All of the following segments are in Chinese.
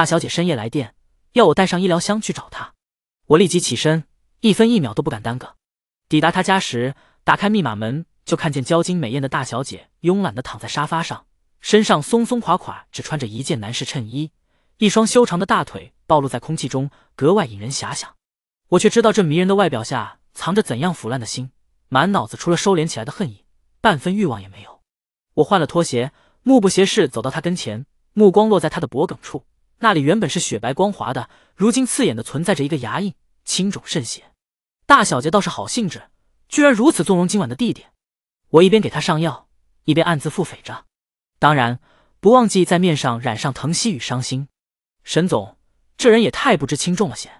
大小姐深夜来电，要我带上医疗箱去找她。我立即起身，一分一秒都不敢耽搁。抵达她家时，打开密码门，就看见娇金美艳的大小姐慵懒地躺在沙发上，身上松松垮垮，只穿着一件男士衬衣，一双修长的大腿暴露在空气中，格外引人遐想。我却知道这迷人的外表下藏着怎样腐烂的心，满脑子除了收敛起来的恨意，半分欲望也没有。我换了拖鞋，目不斜视走到她跟前，目光落在她的脖颈处。那里原本是雪白光滑的，如今刺眼的存在着一个牙印，青肿渗血。大小姐倒是好兴致，居然如此纵容今晚的弟弟。我一边给他上药，一边暗自腹诽着，当然不忘记在面上染上疼惜与伤心。沈总这人也太不知轻重了些。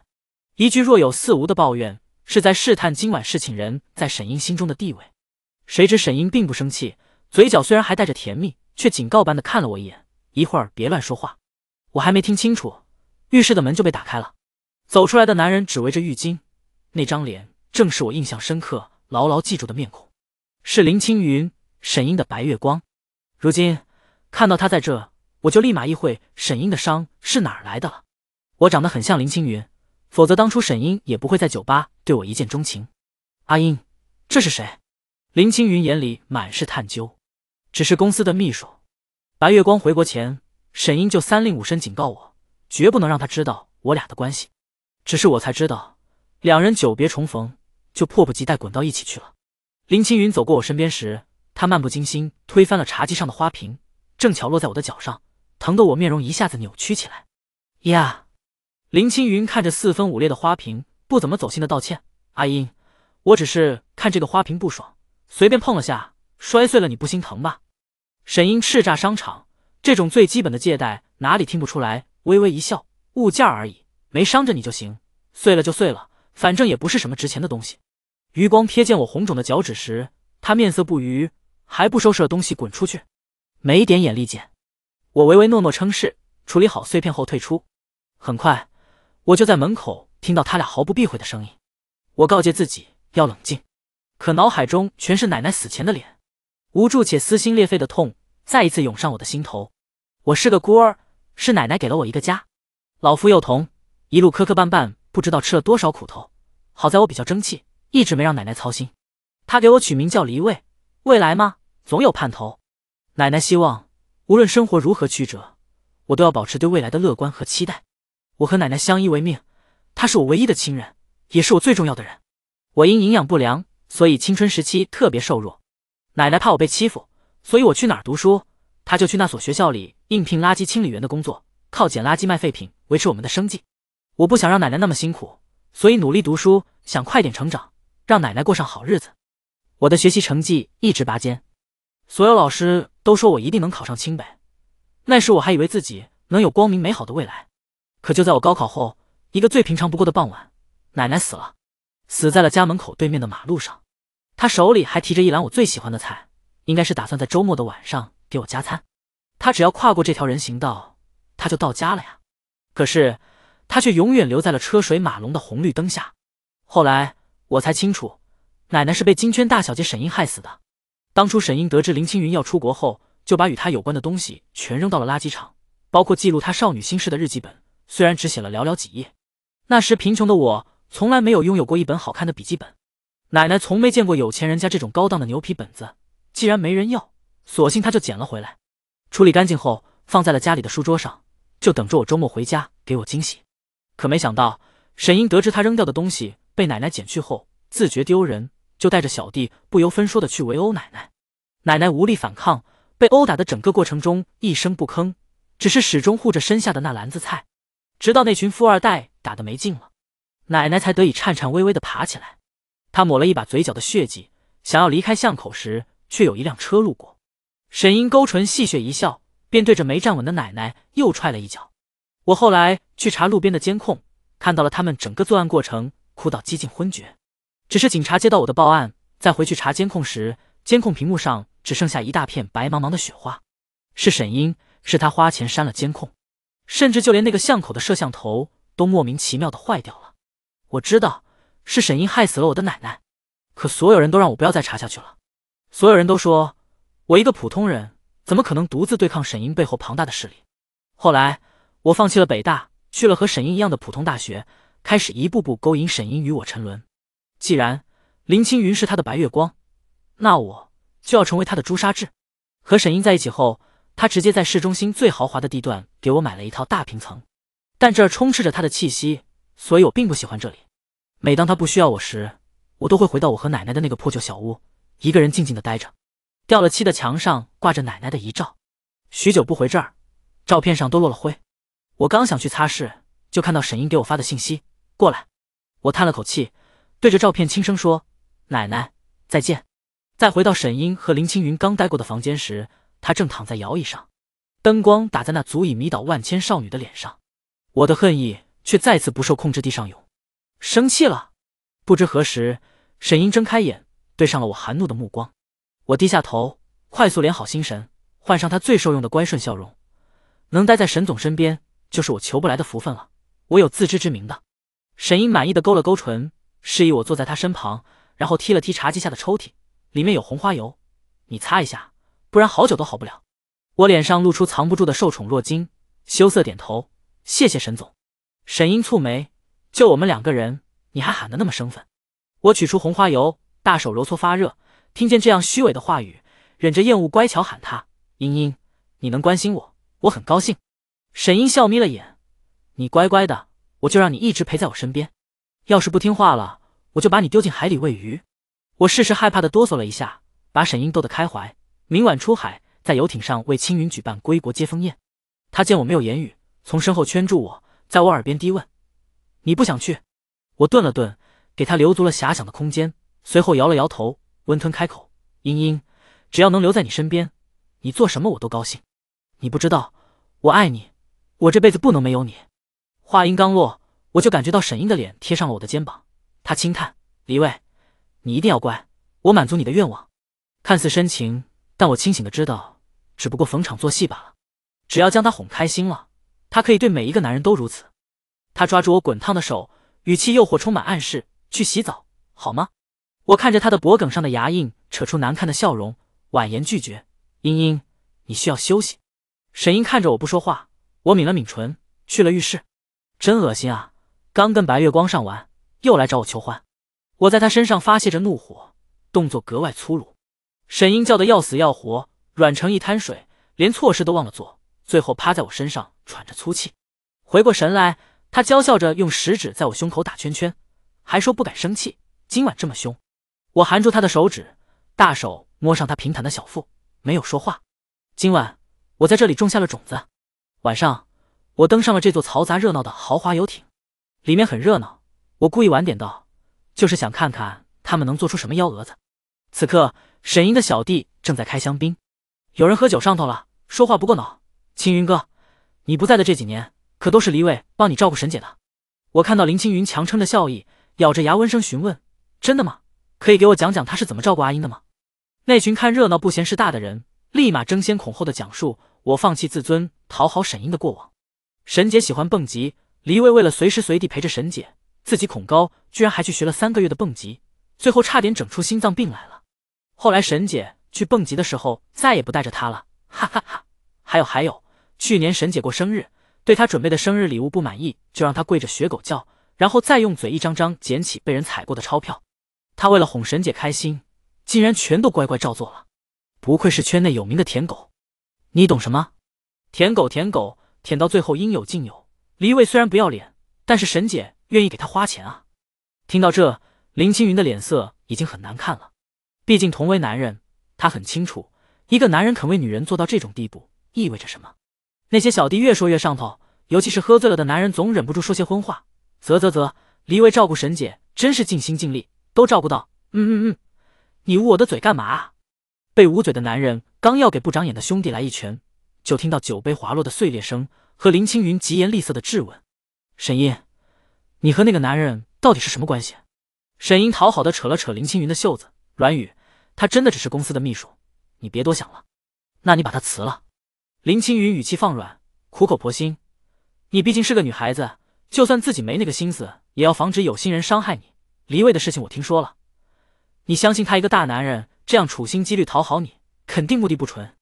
一句若有似无的抱怨，是在试探今晚侍寝人在沈英心中的地位。谁知沈英并不生气，嘴角虽然还带着甜蜜，却警告般的看了我一眼：“一会儿别乱说话。”我还没听清楚，浴室的门就被打开了。走出来的男人只围着浴巾，那张脸正是我印象深刻、牢牢记住的面孔，是林青云。沈英的白月光，如今看到他在这，我就立马意会沈英的伤是哪儿来的了。我长得很像林青云，否则当初沈英也不会在酒吧对我一见钟情。阿英，这是谁？林青云眼里满是探究，只是公司的秘书白月光回国前。沈英就三令五申警告我，绝不能让他知道我俩的关系。只是我才知道，两人久别重逢，就迫不及待滚到一起去了。林青云走过我身边时，他漫不经心推翻了茶几上的花瓶，正巧落在我的脚上，疼得我面容一下子扭曲起来。呀！林青云看着四分五裂的花瓶，不怎么走心的道歉：“阿英，我只是看这个花瓶不爽，随便碰了下，摔碎了你不心疼吧？”沈英叱咤商场。这种最基本的借贷哪里听不出来？微微一笑，物件而已，没伤着你就行。碎了就碎了，反正也不是什么值钱的东西。余光瞥见我红肿的脚趾时，他面色不愉，还不收拾了东西滚出去，没点眼力见。我唯唯诺诺称是，处理好碎片后退出。很快，我就在门口听到他俩毫不避讳的声音。我告诫自己要冷静，可脑海中全是奶奶死前的脸，无助且撕心裂肺的痛。再一次涌上我的心头。我是个孤儿，是奶奶给了我一个家。老夫幼童，一路磕磕绊绊，不知道吃了多少苦头。好在我比较争气，一直没让奶奶操心。她给我取名叫离卫，未来吗？总有盼头。奶奶希望，无论生活如何曲折，我都要保持对未来的乐观和期待。我和奶奶相依为命，她是我唯一的亲人，也是我最重要的人。我因营养不良，所以青春时期特别瘦弱。奶奶怕我被欺负。所以我去哪儿读书，他就去那所学校里应聘垃圾清理员的工作，靠捡垃圾卖废品维持我们的生计。我不想让奶奶那么辛苦，所以努力读书，想快点成长，让奶奶过上好日子。我的学习成绩一直拔尖，所有老师都说我一定能考上清北。那时我还以为自己能有光明美好的未来，可就在我高考后一个最平常不过的傍晚，奶奶死了，死在了家门口对面的马路上，她手里还提着一篮我最喜欢的菜。应该是打算在周末的晚上给我加餐，他只要跨过这条人行道，他就到家了呀。可是他却永远留在了车水马龙的红绿灯下。后来我才清楚，奶奶是被金圈大小姐沈英害死的。当初沈英得知林青云要出国后，就把与他有关的东西全扔到了垃圾场，包括记录他少女心事的日记本。虽然只写了寥寥几页，那时贫穷的我从来没有拥有过一本好看的笔记本，奶奶从没见过有钱人家这种高档的牛皮本子。既然没人要，索性他就捡了回来，处理干净后放在了家里的书桌上，就等着我周末回家给我惊喜。可没想到，沈英得知他扔掉的东西被奶奶捡去后，自觉丢人，就带着小弟不由分说的去围殴奶奶。奶奶无力反抗，被殴打的整个过程中一声不吭，只是始终护着身下的那篮子菜。直到那群富二代打的没劲了，奶奶才得以颤颤巍巍的爬起来。她抹了一把嘴角的血迹，想要离开巷口时。却有一辆车路过，沈英勾唇戏谑一笑，便对着没站稳的奶奶又踹了一脚。我后来去查路边的监控，看到了他们整个作案过程，哭到几近昏厥。只是警察接到我的报案，再回去查监控时，监控屏幕上只剩下一大片白茫茫的雪花。是沈英，是他花钱删了监控，甚至就连那个巷口的摄像头都莫名其妙的坏掉了。我知道是沈英害死了我的奶奶，可所有人都让我不要再查下去了。所有人都说，我一个普通人怎么可能独自对抗沈英背后庞大的势力？后来我放弃了北大，去了和沈英一样的普通大学，开始一步步勾引沈英与我沉沦。既然林青云是他的白月光，那我就要成为他的朱砂痣。和沈英在一起后，他直接在市中心最豪华的地段给我买了一套大平层，但这充斥着他的气息，所以我并不喜欢这里。每当他不需要我时，我都会回到我和奶奶的那个破旧小屋。一个人静静的呆着，掉了漆的墙上挂着奶奶的遗照，许久不回这儿，照片上都落了灰。我刚想去擦拭，就看到沈英给我发的信息：“过来。”我叹了口气，对着照片轻声说：“奶奶，再见。”再回到沈英和林青云刚待过的房间时，她正躺在摇椅上，灯光打在那足以迷倒万千少女的脸上，我的恨意却再次不受控制地上涌。生气了。不知何时，沈英睁开眼。对上了我含怒的目光，我低下头，快速敛好心神，换上他最受用的乖顺笑容。能待在沈总身边，就是我求不来的福分了。我有自知之明的。沈英满意的勾了勾唇，示意我坐在他身旁，然后踢了踢茶几下的抽屉，里面有红花油，你擦一下，不然好久都好不了。我脸上露出藏不住的受宠若惊，羞涩点头，谢谢沈总。沈英蹙眉，就我们两个人，你还喊得那么生分。我取出红花油。大手揉搓发热，听见这样虚伪的话语，忍着厌恶，乖巧喊他：“英英，你能关心我，我很高兴。”沈英笑眯了眼：“你乖乖的，我就让你一直陪在我身边。要是不听话了，我就把你丢进海里喂鱼。”我适时害怕的哆嗦了一下，把沈英逗得开怀。明晚出海，在游艇上为青云举办归国接风宴。他见我没有言语，从身后圈住我，在我耳边低问：“你不想去？”我顿了顿，给他留足了遐想的空间。随后摇了摇头，温吞开口：“茵茵，只要能留在你身边，你做什么我都高兴。你不知道，我爱你，我这辈子不能没有你。”话音刚落，我就感觉到沈英的脸贴上了我的肩膀，他轻叹：“李卫，你一定要乖，我满足你的愿望。”看似深情，但我清醒的知道，只不过逢场作戏罢了。只要将他哄开心了，他可以对每一个男人都如此。他抓住我滚烫的手，语气诱惑，充满暗示：“去洗澡好吗？”我看着他的脖梗上的牙印，扯出难看的笑容，婉言拒绝：“茵茵，你需要休息。”沈英看着我不说话，我抿了抿唇，去了浴室。真恶心啊！刚跟白月光上完，又来找我求欢。我在他身上发泄着怒火，动作格外粗鲁。沈英叫得要死要活，软成一滩水，连措施都忘了做，最后趴在我身上喘着粗气。回过神来，他娇笑着用食指在我胸口打圈圈，还说不敢生气，今晚这么凶。我含住他的手指，大手摸上他平坦的小腹，没有说话。今晚我在这里种下了种子。晚上我登上了这座嘈杂热闹的豪华游艇，里面很热闹。我故意晚点到，就是想看看他们能做出什么幺蛾子。此刻，沈英的小弟正在开香槟，有人喝酒上头了，说话不过脑。青云哥，你不在的这几年，可都是李伟帮你照顾沈姐的。我看到林青云强撑着笑意，咬着牙温声询问：“真的吗？”可以给我讲讲他是怎么照顾阿英的吗？那群看热闹不嫌事大的人立马争先恐后的讲述我放弃自尊讨好沈英的过往。沈姐喜欢蹦极，黎卫为了随时随地陪着沈姐，自己恐高，居然还去学了三个月的蹦极，最后差点整出心脏病来了。后来沈姐去蹦极的时候再也不带着他了。哈哈哈！还有还有，去年沈姐过生日，对她准备的生日礼物不满意，就让她跪着学狗叫，然后再用嘴一张张捡起被人踩过的钞票。他为了哄沈姐开心，竟然全都乖乖照做了。不愧是圈内有名的舔狗，你懂什么？舔狗舔狗舔到最后应有尽有。黎卫虽然不要脸，但是沈姐愿意给他花钱啊！听到这，林青云的脸色已经很难看了。毕竟同为男人，他很清楚一个男人肯为女人做到这种地步意味着什么。那些小弟越说越上头，尤其是喝醉了的男人，总忍不住说些荤话。啧啧啧，黎卫照顾沈姐真是尽心尽力。都照顾到，嗯嗯嗯，你捂我的嘴干嘛？被捂嘴的男人刚要给不长眼的兄弟来一拳，就听到酒杯滑落的碎裂声和林青云疾言厉色的质问：“沈音，你和那个男人到底是什么关系？”沈音讨好的扯了扯林青云的袖子：“阮语：“他真的只是公司的秘书，你别多想了。那你把他辞了。”林青云语气放软，苦口婆心：“你毕竟是个女孩子，就算自己没那个心思，也要防止有心人伤害你。”离位的事情我听说了，你相信他一个大男人这样处心积虑讨好你，肯定目的不纯。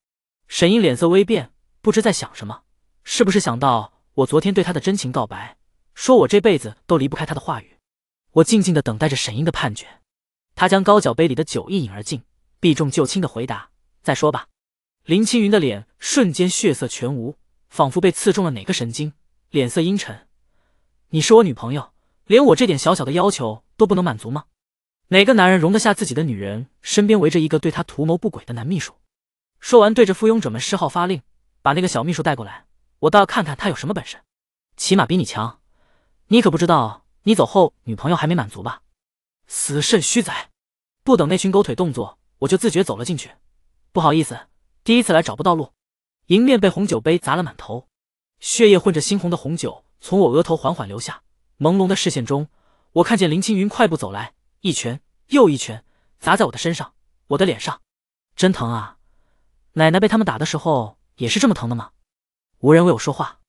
沈英脸色微变，不知在想什么，是不是想到我昨天对他的真情告白，说我这辈子都离不开他的话语？我静静的等待着沈英的判决。他将高脚杯里的酒一饮而尽，避重就轻的回答：“再说吧。”林青云的脸瞬间血色全无，仿佛被刺中了哪个神经，脸色阴沉。你是我女朋友。连我这点小小的要求都不能满足吗？哪个男人容得下自己的女人身边围着一个对他图谋不轨的男秘书？说完，对着附庸者们施号发令，把那个小秘书带过来，我倒要看看他有什么本事，起码比你强。你可不知道，你走后，女朋友还没满足吧？死肾虚仔！不等那群狗腿动作，我就自觉走了进去。不好意思，第一次来找不到路，迎面被红酒杯砸了满头，血液混着猩红的红酒从我额头缓缓流下。朦胧的视线中，我看见林青云快步走来，一拳又一拳砸在我的身上，我的脸上，真疼啊！奶奶被他们打的时候也是这么疼的吗？无人为我说话，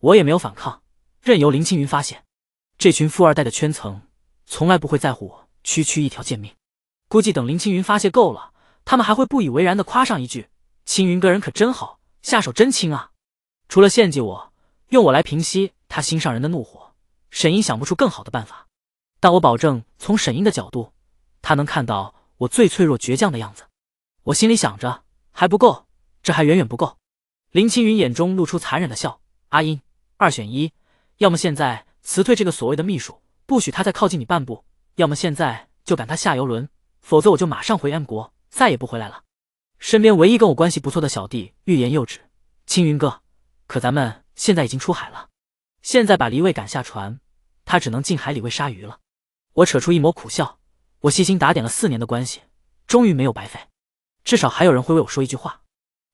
我也没有反抗，任由林青云发泄。这群富二代的圈层从来不会在乎我区区一条贱命。估计等林青云发泄够了，他们还会不以为然的夸上一句：“青云哥人可真好，下手真轻啊！”除了献祭我，用我来平息他心上人的怒火。沈英想不出更好的办法，但我保证，从沈英的角度，他能看到我最脆弱、倔强的样子。我心里想着，还不够，这还远远不够。林青云眼中露出残忍的笑：“阿英，二选一，要么现在辞退这个所谓的秘书，不许他再靠近你半步；要么现在就赶他下游轮，否则我就马上回 M 国，再也不回来了。”身边唯一跟我关系不错的小弟欲言又止：“青云哥，可咱们现在已经出海了，现在把离卫赶下船。”他只能进海里喂鲨鱼了。我扯出一抹苦笑，我细心打点了四年的关系，终于没有白费，至少还有人会为我说一句话。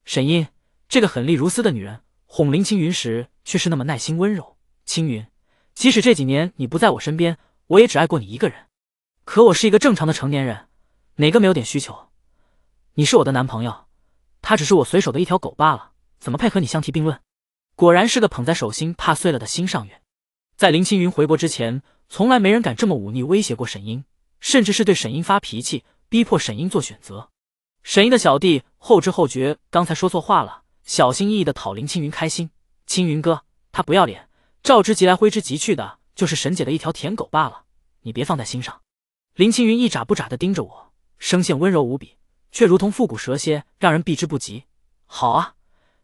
沈音，这个狠戾如斯的女人，哄林青云时却是那么耐心温柔。青云，即使这几年你不在我身边，我也只爱过你一个人。可我是一个正常的成年人，哪个没有点需求？你是我的男朋友，他只是我随手的一条狗罢了，怎么配和你相提并论？果然是个捧在手心怕碎了的心上人。在林青云回国之前，从来没人敢这么忤逆威胁过沈英，甚至是对沈英发脾气，逼迫沈英做选择。沈英的小弟后知后觉，刚才说错话了，小心翼翼的讨林青云开心。青云哥，他不要脸，召之即来挥之即去的，就是沈姐的一条舔狗罢了，你别放在心上。林青云一眨不眨的盯着我，声线温柔无比，却如同复古蛇蝎，让人避之不及。好啊，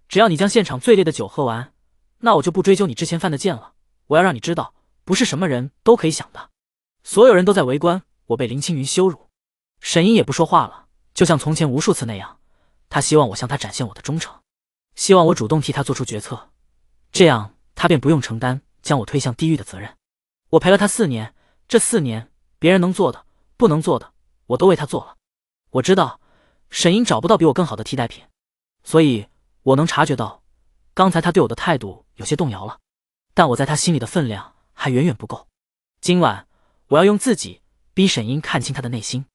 只要你将现场最烈的酒喝完，那我就不追究你之前犯的贱了。我要让你知道，不是什么人都可以想的。所有人都在围观我被林青云羞辱，沈英也不说话了，就像从前无数次那样。他希望我向他展现我的忠诚，希望我主动替他做出决策，这样他便不用承担将我推向地狱的责任。我陪了他四年，这四年别人能做的、不能做的，我都为他做了。我知道沈英找不到比我更好的替代品，所以我能察觉到，刚才他对我的态度有些动摇了。但我在他心里的分量还远远不够。今晚我要用自己逼沈英看清他的内心，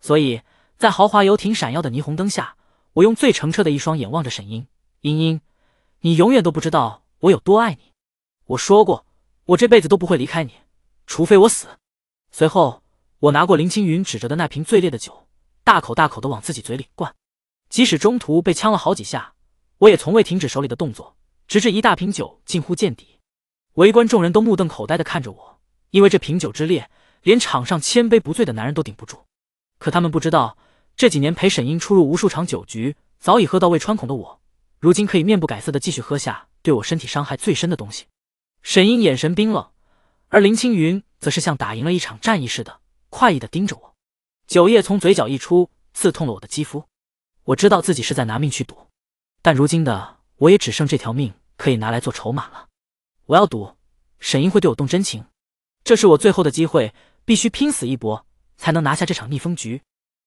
所以在豪华游艇闪耀的霓虹灯下，我用最澄澈的一双眼望着沈英。英英，你永远都不知道我有多爱你。我说过，我这辈子都不会离开你，除非我死。随后，我拿过林青云指着的那瓶最烈的酒，大口大口的往自己嘴里灌，即使中途被呛了好几下，我也从未停止手里的动作，直至一大瓶酒近乎见底。围观众人都目瞪口呆地看着我，因为这品酒之烈，连场上千杯不醉的男人都顶不住。可他们不知道，这几年陪沈英出入无数场酒局，早已喝到胃穿孔的我，如今可以面不改色的继续喝下对我身体伤害最深的东西。沈英眼神冰冷，而林青云则是像打赢了一场战役似的，快意的盯着我。酒液从嘴角溢出，刺痛了我的肌肤。我知道自己是在拿命去赌，但如今的我也只剩这条命可以拿来做筹码了。我要赌，沈英会对我动真情，这是我最后的机会，必须拼死一搏才能拿下这场逆风局。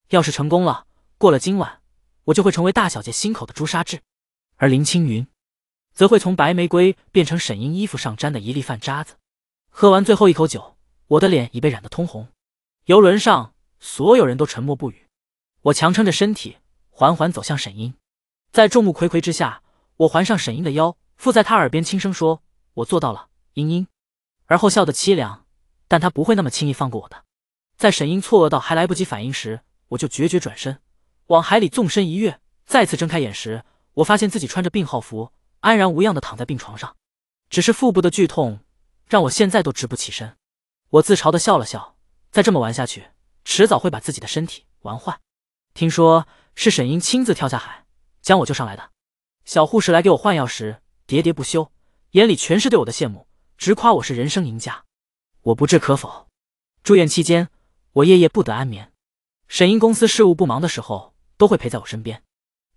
要是成功了，过了今晚，我就会成为大小姐心口的朱砂痣，而林青云则会从白玫瑰变成沈英衣服上沾的一粒饭渣子。喝完最后一口酒，我的脸已被染得通红。游轮上所有人都沉默不语，我强撑着身体，缓缓走向沈英，在众目睽睽之下，我环上沈英的腰，附在她耳边轻声说。我做到了，英英，而后笑得凄凉。但他不会那么轻易放过我的。在沈英错愕到还来不及反应时，我就决绝转身，往海里纵身一跃。再次睁开眼时，我发现自己穿着病号服，安然无恙的躺在病床上，只是腹部的剧痛让我现在都直不起身。我自嘲地笑了笑，再这么玩下去，迟早会把自己的身体玩坏。听说是沈英亲自跳下海将我救上来的。小护士来给我换药时，喋喋不休。眼里全是对我的羡慕，直夸我是人生赢家。我不置可否。住院期间，我夜夜不得安眠。沈英公司事务不忙的时候，都会陪在我身边。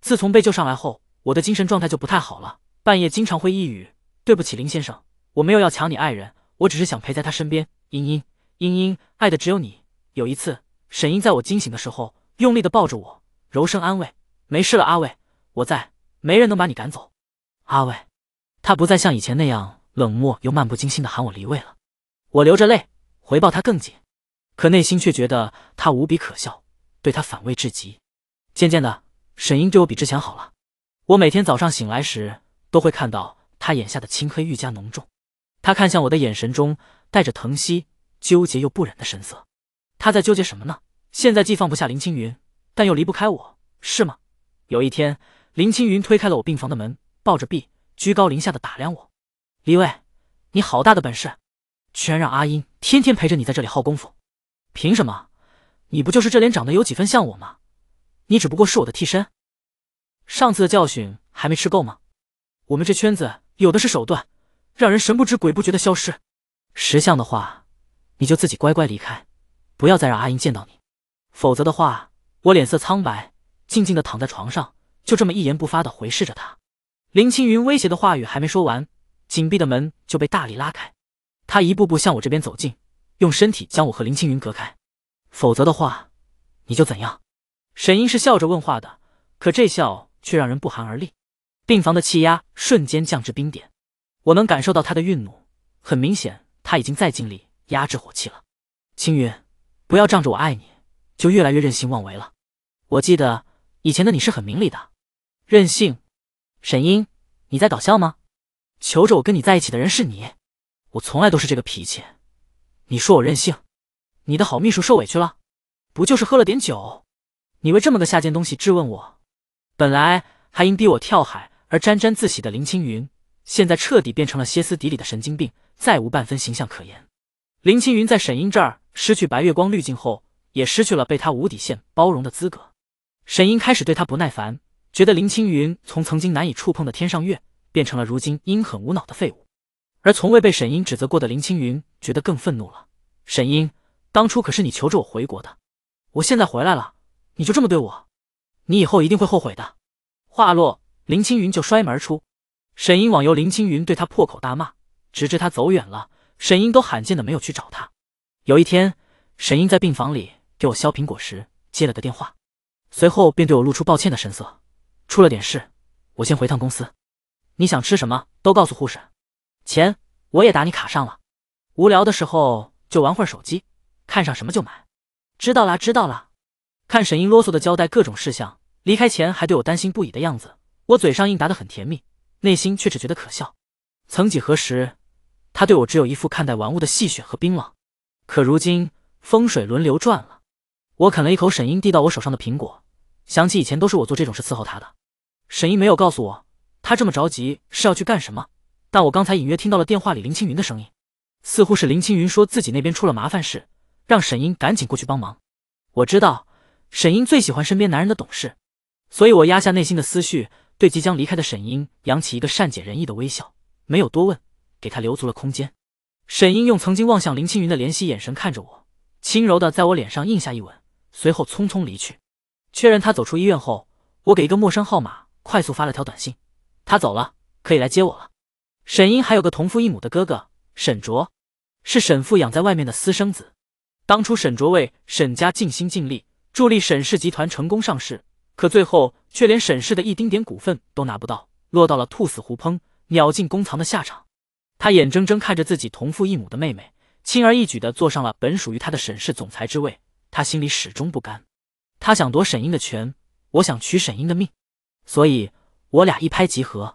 自从被救上来后，我的精神状态就不太好了，半夜经常会抑郁。对不起，林先生，我没有要抢你爱人，我只是想陪在他身边。英英，英英，爱的只有你。有一次，沈英在我惊醒的时候，用力的抱着我，柔声安慰：“没事了，阿卫，我在，没人能把你赶走。”阿卫。他不再像以前那样冷漠又漫不经心地喊我离位了，我流着泪回报他更紧，可内心却觉得他无比可笑，对他反胃至极。渐渐的，沈英对我比之前好了。我每天早上醒来时都会看到他眼下的青黑愈加浓重，他看向我的眼神中带着疼惜、纠结又不忍的神色。他在纠结什么呢？现在既放不下林青云，但又离不开我，是吗？有一天，林青云推开了我病房的门，抱着臂。居高临下的打量我，李卫，你好大的本事，居然让阿英天天陪着你在这里耗功夫，凭什么？你不就是这脸长得有几分像我吗？你只不过是我的替身，上次的教训还没吃够吗？我们这圈子有的是手段，让人神不知鬼不觉的消失。识相的话，你就自己乖乖离开，不要再让阿英见到你，否则的话，我脸色苍白，静静的躺在床上，就这么一言不发的回视着他。林青云威胁的话语还没说完，紧闭的门就被大力拉开。他一步步向我这边走近，用身体将我和林青云隔开。否则的话，你就怎样？沈英是笑着问话的，可这笑却让人不寒而栗。病房的气压瞬间降至冰点，我能感受到他的愠怒。很明显，他已经在尽力压制火气了。青云，不要仗着我爱你就越来越任性妄为了。我记得以前的你是很明理的，任性。沈英，你在搞笑吗？求着我跟你在一起的人是你，我从来都是这个脾气。你说我任性？你的好秘书受委屈了，不就是喝了点酒？你为这么个下贱东西质问我？本来还因逼我跳海而沾沾自喜的林青云，现在彻底变成了歇斯底里的神经病，再无半分形象可言。林青云在沈英这儿失去白月光滤镜后，也失去了被他无底线包容的资格。沈英开始对他不耐烦。觉得林青云从曾经难以触碰的天上月变成了如今阴狠无脑的废物，而从未被沈英指责过的林青云觉得更愤怒了。沈英，当初可是你求着我回国的，我现在回来了，你就这么对我？你以后一定会后悔的。话落，林青云就摔门出。沈英网游林青云对他破口大骂，直至他走远了，沈英都罕见的没有去找他。有一天，沈英在病房里给我削苹果时接了个电话，随后便对我露出抱歉的神色。出了点事，我先回趟公司。你想吃什么，都告诉护士。钱我也打你卡上了。无聊的时候就玩会儿手机，看上什么就买。知道啦，知道啦。看沈英啰嗦的交代各种事项，离开前还对我担心不已的样子，我嘴上应答的很甜蜜，内心却只觉得可笑。曾几何时，他对我只有一副看待玩物的戏谑和冰冷，可如今风水轮流转了。我啃了一口沈英递到我手上的苹果，想起以前都是我做这种事伺候他的。沈英没有告诉我，她这么着急是要去干什么。但我刚才隐约听到了电话里林青云的声音，似乎是林青云说自己那边出了麻烦事，让沈英赶紧过去帮忙。我知道沈英最喜欢身边男人的懂事，所以我压下内心的思绪，对即将离开的沈英扬起一个善解人意的微笑，没有多问，给她留足了空间。沈英用曾经望向林青云的怜惜眼神看着我，轻柔的在我脸上印下一吻，随后匆匆离去。确认她走出医院后，我给一个陌生号码。快速发了条短信，他走了，可以来接我了。沈英还有个同父异母的哥哥沈卓，是沈父养在外面的私生子。当初沈卓为沈家尽心尽力，助力沈氏集团成功上市，可最后却连沈氏的一丁点股份都拿不到，落到了兔死狐烹、鸟尽弓藏的下场。他眼睁睁看着自己同父异母的妹妹轻而易举地坐上了本属于他的沈氏总裁之位，他心里始终不甘。他想夺沈英的权，我想取沈英的命。所以，我俩一拍即合。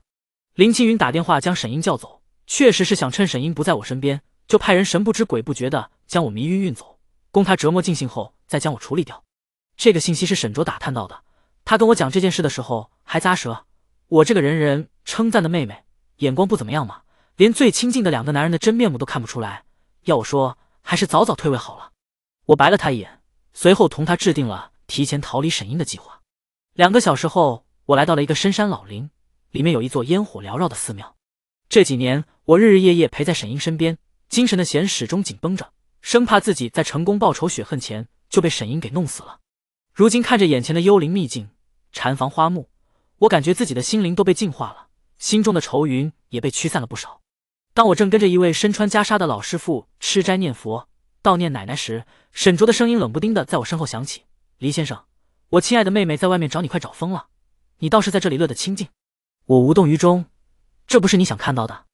林青云打电话将沈英叫走，确实是想趁沈英不在我身边，就派人神不知鬼不觉的将我迷晕运走，供他折磨尽兴后再将我处理掉。这个信息是沈卓打探到的，他跟我讲这件事的时候还咂舌：“我这个人人称赞的妹妹，眼光不怎么样嘛，连最亲近的两个男人的真面目都看不出来。要我说，还是早早退位好了。”我白了他一眼，随后同他制定了提前逃离沈英的计划。两个小时后。我来到了一个深山老林，里面有一座烟火缭绕的寺庙。这几年，我日日夜夜陪在沈英身边，精神的弦始终紧绷着，生怕自己在成功报仇雪恨前就被沈英给弄死了。如今看着眼前的幽灵秘境、禅房花木，我感觉自己的心灵都被净化了，心中的愁云也被驱散了不少。当我正跟着一位身穿袈裟的老师傅吃斋念佛、悼念奶奶时，沈卓的声音冷不丁的在我身后响起：“黎先生，我亲爱的妹妹在外面找你，快找疯了。”你倒是在这里乐得清静，我无动于衷，这不是你想看到的。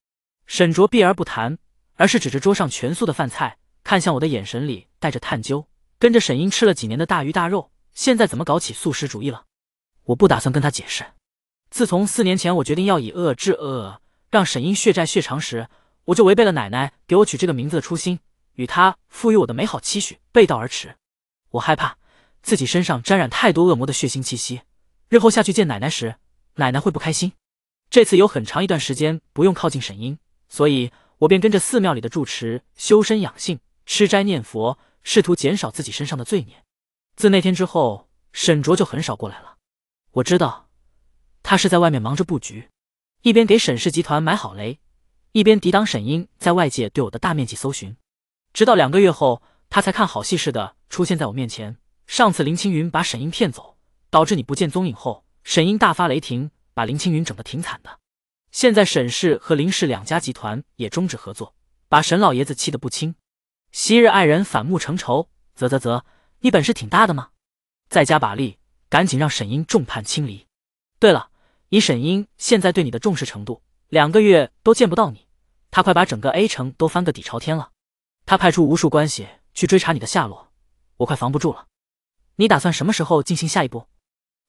沈卓避而不谈，而是指着桌上全素的饭菜，看向我的眼神里带着探究。跟着沈英吃了几年的大鱼大肉，现在怎么搞起素食主义了？我不打算跟他解释。自从四年前我决定要以恶制恶，让沈英血债血偿时，我就违背了奶奶给我取这个名字的初心，与他赋予我的美好期许背道而驰。我害怕自己身上沾染太多恶魔的血腥气息。日后下去见奶奶时，奶奶会不开心。这次有很长一段时间不用靠近沈英，所以我便跟着寺庙里的住持修身养性、吃斋念佛，试图减少自己身上的罪孽。自那天之后，沈卓就很少过来了。我知道，他是在外面忙着布局，一边给沈氏集团埋好雷，一边抵挡沈英在外界对我的大面积搜寻。直到两个月后，他才看好戏似的出现在我面前。上次林青云把沈英骗走。导致你不见踪影后，沈英大发雷霆，把林青云整得挺惨的。现在沈氏和林氏两家集团也终止合作，把沈老爷子气得不轻。昔日爱人反目成仇，啧啧啧，你本事挺大的吗？再加把力，赶紧让沈英众叛亲离。对了，以沈英现在对你的重视程度，两个月都见不到你，他快把整个 A 城都翻个底朝天了。他派出无数关系去追查你的下落，我快防不住了。你打算什么时候进行下一步？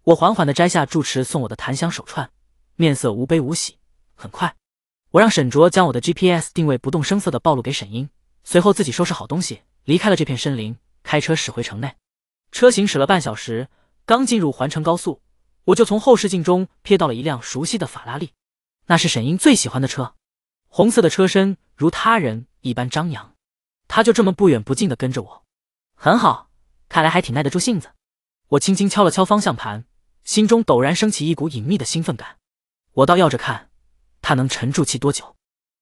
我缓缓地摘下住持送我的檀香手串，面色无悲无喜。很快，我让沈卓将我的 GPS 定位不动声色地暴露给沈英，随后自己收拾好东西，离开了这片森林，开车驶回城内。车行驶了半小时，刚进入环城高速，我就从后视镜中瞥到了一辆熟悉的法拉利，那是沈英最喜欢的车，红色的车身如他人一般张扬。他就这么不远不近地跟着我，很好，看来还挺耐得住性子。我轻轻敲了敲方向盘。心中陡然升起一股隐秘的兴奋感，我倒要着看，他能沉住气多久？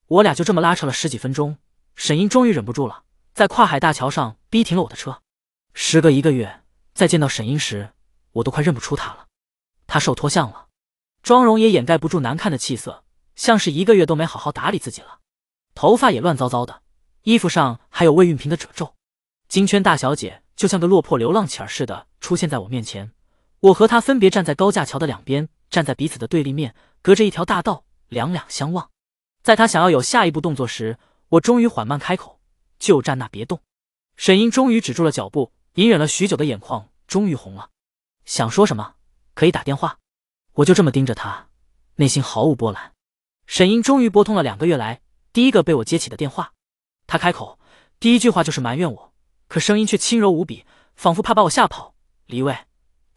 我俩就这么拉扯了十几分钟，沈英终于忍不住了，在跨海大桥上逼停了我的车。时隔一个月，再见到沈英时，我都快认不出她了。她瘦脱相了，妆容也掩盖不住难看的气色，像是一个月都没好好打理自己了，头发也乱糟糟的，衣服上还有魏运平的褶皱。金圈大小姐就像个落魄流浪乞儿似的出现在我面前。我和他分别站在高架桥的两边，站在彼此的对立面，隔着一条大道，两两相望。在他想要有下一步动作时，我终于缓慢开口：“就站那，别动。”沈英终于止住了脚步，隐忍了许久的眼眶终于红了。想说什么？可以打电话。我就这么盯着他，内心毫无波澜。沈英终于拨通了两个月来第一个被我接起的电话。他开口第一句话就是埋怨我，可声音却轻柔无比，仿佛怕把我吓跑。李伟，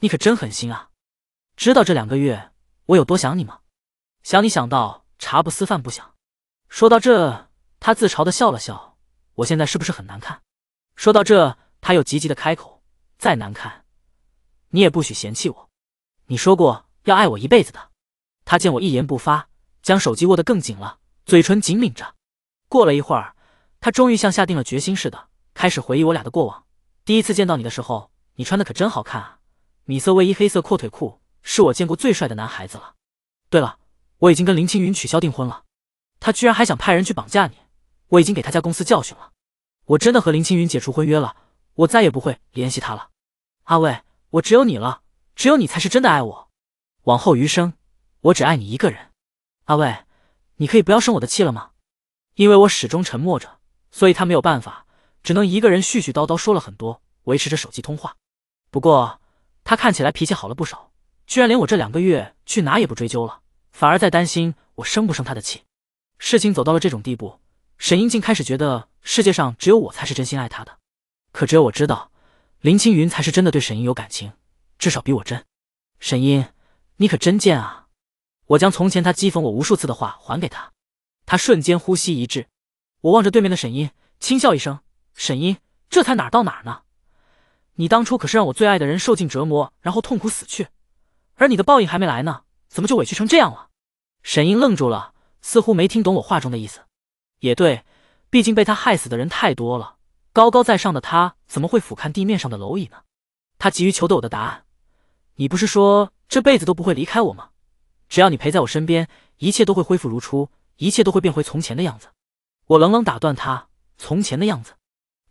你可真狠心啊！知道这两个月我有多想你吗？想你想到茶不思饭不想。说到这，他自嘲地笑了笑。我现在是不是很难看？说到这，他又急急地开口：“再难看，你也不许嫌弃我。你说过要爱我一辈子的。”他见我一言不发，将手机握得更紧了，嘴唇紧抿着。过了一会儿，他终于像下定了决心似的，开始回忆我俩的过往。第一次见到你的时候，你穿得可真好看啊！米色卫衣，黑色阔腿裤，是我见过最帅的男孩子了。对了，我已经跟林青云取消订婚了。他居然还想派人去绑架你，我已经给他家公司教训了。我真的和林青云解除婚约了，我再也不会联系他了。阿卫，我只有你了，只有你才是真的爱我。往后余生，我只爱你一个人。阿卫，你可以不要生我的气了吗？因为我始终沉默着，所以他没有办法，只能一个人絮絮叨叨说了很多，维持着手机通话。不过。他看起来脾气好了不少，居然连我这两个月去哪也不追究了，反而在担心我生不生他的气。事情走到了这种地步，沈英竟开始觉得世界上只有我才是真心爱他的。可只有我知道，林青云才是真的对沈英有感情，至少比我真。沈英，你可真贱啊！我将从前他讥讽我无数次的话还给他，他瞬间呼吸一滞。我望着对面的沈英，轻笑一声：“沈英，这才哪到哪呢？”你当初可是让我最爱的人受尽折磨，然后痛苦死去，而你的报应还没来呢，怎么就委屈成这样了？沈英愣住了，似乎没听懂我话中的意思。也对，毕竟被他害死的人太多了，高高在上的他怎么会俯瞰地面上的蝼蚁呢？他急于求得我的答案。你不是说这辈子都不会离开我吗？只要你陪在我身边，一切都会恢复如初，一切都会变回从前的样子。我冷冷打断他：“从前的样子，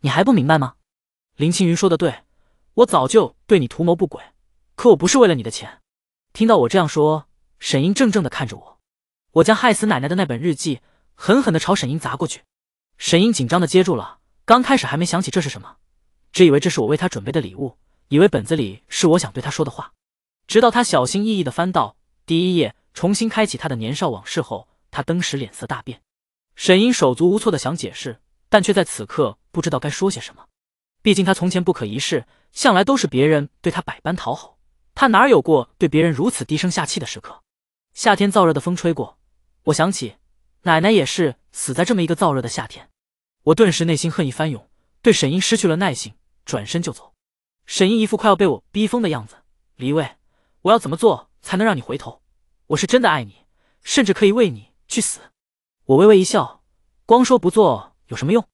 你还不明白吗？”林青云说的对。我早就对你图谋不轨，可我不是为了你的钱。听到我这样说，沈英怔怔的看着我。我将害死奶奶的那本日记狠狠的朝沈英砸过去，沈英紧张的接住了。刚开始还没想起这是什么，只以为这是我为他准备的礼物，以为本子里是我想对他说的话。直到他小心翼翼的翻到第一页，重新开启他的年少往事后，他登时脸色大变。沈英手足无措的想解释，但却在此刻不知道该说些什么。毕竟他从前不可一世，向来都是别人对他百般讨好，他哪有过对别人如此低声下气的时刻？夏天燥热的风吹过，我想起奶奶也是死在这么一个燥热的夏天，我顿时内心恨意翻涌，对沈英失去了耐性，转身就走。沈英一副快要被我逼疯的样子，离位，我要怎么做才能让你回头？我是真的爱你，甚至可以为你去死。我微微一笑，光说不做有什么用？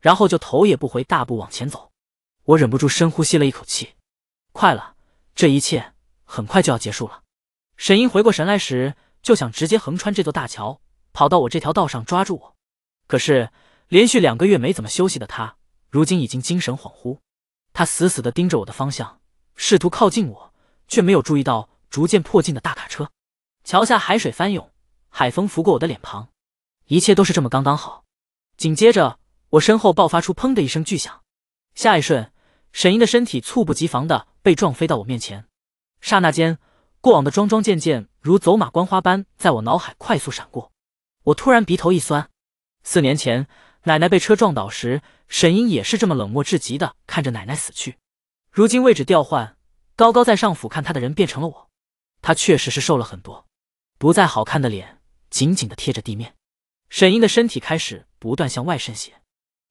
然后就头也不回，大步往前走。我忍不住深呼吸了一口气，快了，这一切很快就要结束了。沈英回过神来时，就想直接横穿这座大桥，跑到我这条道上抓住我。可是连续两个月没怎么休息的他，如今已经精神恍惚。他死死地盯着我的方向，试图靠近我，却没有注意到逐渐迫近的大卡车。桥下海水翻涌，海风拂过我的脸庞，一切都是这么刚刚好。紧接着，我身后爆发出砰的一声巨响，下一瞬。沈英的身体猝不及防的被撞飞到我面前，刹那间，过往的桩桩件件如走马观花般在我脑海快速闪过。我突然鼻头一酸，四年前奶奶被车撞倒时，沈英也是这么冷漠至极的看着奶奶死去。如今位置调换，高高在上俯瞰她的人变成了我。她确实是瘦了很多，不再好看的脸紧紧的贴着地面，沈英的身体开始不断向外渗血，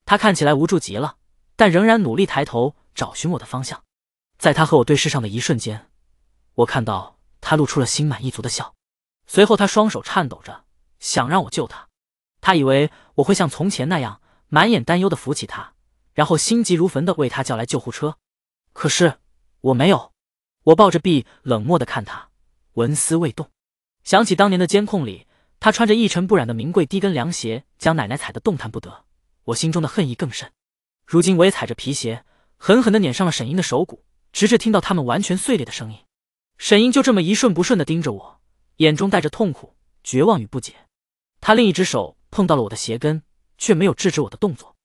她看起来无助极了，但仍然努力抬头。找寻我的方向，在他和我对视上的一瞬间，我看到他露出了心满意足的笑。随后，他双手颤抖着，想让我救他。他以为我会像从前那样，满眼担忧的扶起他，然后心急如焚的为他叫来救护车。可是我没有，我抱着臂，冷漠的看他，纹丝未动。想起当年的监控里，他穿着一尘不染的名贵低跟凉鞋，将奶奶踩得动弹不得，我心中的恨意更甚。如今我也踩着皮鞋。狠狠地碾上了沈英的手骨，直至听到他们完全碎裂的声音。沈英就这么一瞬不瞬的盯着我，眼中带着痛苦、绝望与不解。他另一只手碰到了我的鞋跟，却没有制止我的动作，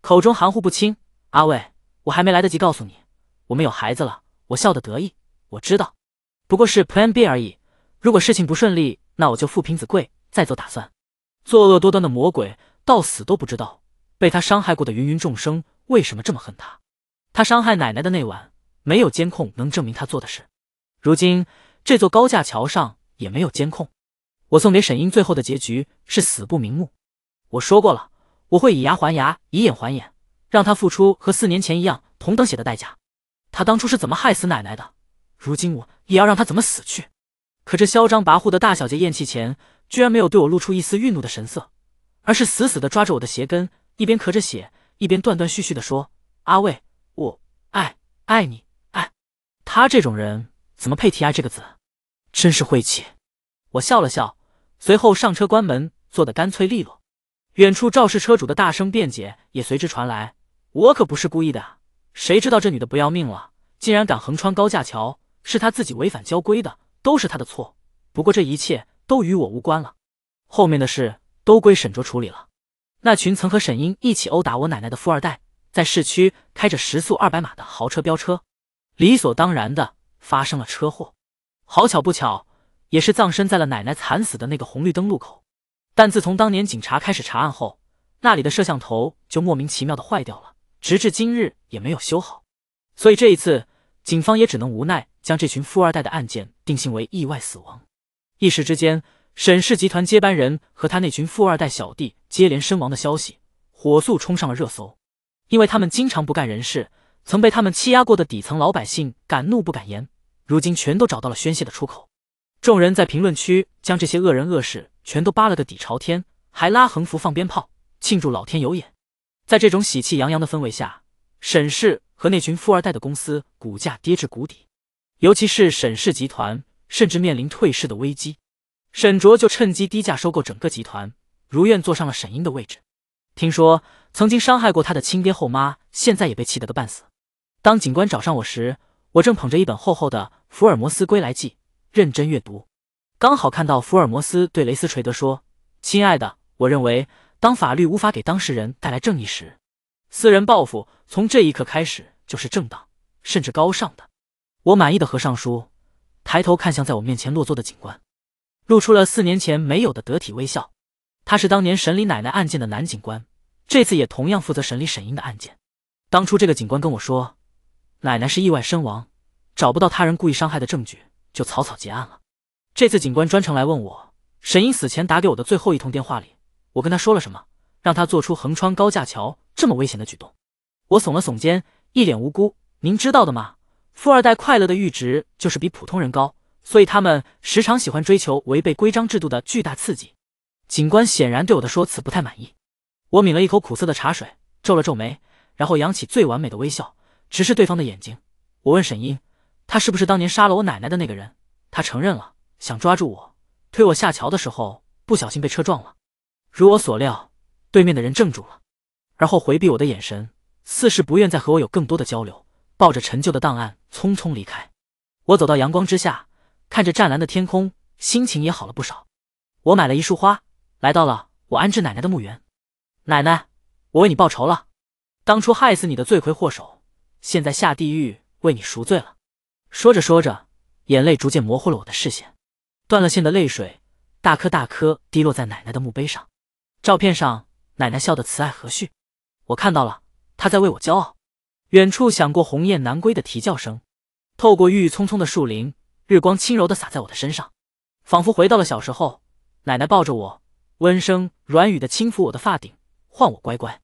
口中含糊不清：“阿卫，我还没来得及告诉你，我们有孩子了。”我笑得得意，我知道，不过是 Plan B 而已。如果事情不顺利，那我就父凭子贵，再做打算。作恶多端的魔鬼，到死都不知道被他伤害过的芸芸众生为什么这么恨他。他伤害奶奶的那晚没有监控能证明他做的事，如今这座高架桥上也没有监控。我送给沈英最后的结局是死不瞑目。我说过了，我会以牙还牙，以眼还眼，让他付出和四年前一样同等血的代价。他当初是怎么害死奶奶的，如今我也要让他怎么死去。可这嚣张跋扈的大小姐咽气前，居然没有对我露出一丝愠怒的神色，而是死死地抓着我的鞋跟，一边咳着血，一边断断续续地说：“阿卫。”爱你，爱他这种人怎么配提爱这个字？真是晦气！我笑了笑，随后上车关门，做的干脆利落。远处肇事车主的大声辩解也随之传来：“我可不是故意的啊！谁知道这女的不要命了，竟然敢横穿高架桥，是她自己违反交规的，都是她的错。不过这一切都与我无关了，后面的事都归沈卓处理了。那群曾和沈英一起殴打我奶奶的富二代。”在市区开着时速二百码的豪车飙车，理所当然的发生了车祸。好巧不巧，也是葬身在了奶奶惨死的那个红绿灯路口。但自从当年警察开始查案后，那里的摄像头就莫名其妙的坏掉了，直至今日也没有修好。所以这一次，警方也只能无奈将这群富二代的案件定性为意外死亡。一时之间，沈氏集团接班人和他那群富二代小弟接连身亡的消息，火速冲上了热搜。因为他们经常不干人事，曾被他们欺压过的底层老百姓敢怒不敢言，如今全都找到了宣泄的出口。众人在评论区将这些恶人恶事全都扒了个底朝天，还拉横幅放鞭炮庆祝老天有眼。在这种喜气洋洋的氛围下，沈氏和那群富二代的公司股价跌至谷底，尤其是沈氏集团，甚至面临退市的危机。沈卓就趁机低价收购整个集团，如愿坐上了沈英的位置。听说曾经伤害过他的亲爹后妈，现在也被气得个半死。当警官找上我时，我正捧着一本厚厚的《福尔摩斯归来记》，认真阅读。刚好看到福尔摩斯对雷斯垂德说：“亲爱的，我认为当法律无法给当事人带来正义时，私人报复从这一刻开始就是正当，甚至高尚的。”我满意的合上书，抬头看向在我面前落座的警官，露出了四年前没有的得体微笑。他是当年审理奶奶案件的男警官，这次也同样负责审理沈英的案件。当初这个警官跟我说，奶奶是意外身亡，找不到他人故意伤害的证据，就草草结案了。这次警官专程来问我，沈英死前打给我的最后一通电话里，我跟他说了什么，让他做出横穿高架桥这么危险的举动。我耸了耸肩，一脸无辜。您知道的吗？富二代快乐的阈值就是比普通人高，所以他们时常喜欢追求违背规章制度的巨大刺激。警官显然对我的说辞不太满意，我抿了一口苦涩的茶水，皱了皱眉，然后扬起最完美的微笑，直视对方的眼睛。我问沈英：“他是不是当年杀了我奶奶的那个人？”他承认了，想抓住我，推我下桥的时候不小心被车撞了。如我所料，对面的人怔住了，而后回避我的眼神，似是不愿再和我有更多的交流，抱着陈旧的档案匆匆离开。我走到阳光之下，看着湛蓝的天空，心情也好了不少。我买了一束花。来到了我安置奶奶的墓园，奶奶，我为你报仇了，当初害死你的罪魁祸首，现在下地狱为你赎罪了。说着说着，眼泪逐渐模糊了我的视线，断了线的泪水，大颗大颗滴落在奶奶的墓碑上。照片上，奶奶笑得慈爱和煦，我看到了她在为我骄傲。远处响过鸿雁南归的啼叫声，透过郁郁葱葱的树林，日光轻柔地洒在我的身上，仿佛回到了小时候，奶奶抱着我。温声软语的轻抚我的发顶，唤我乖乖。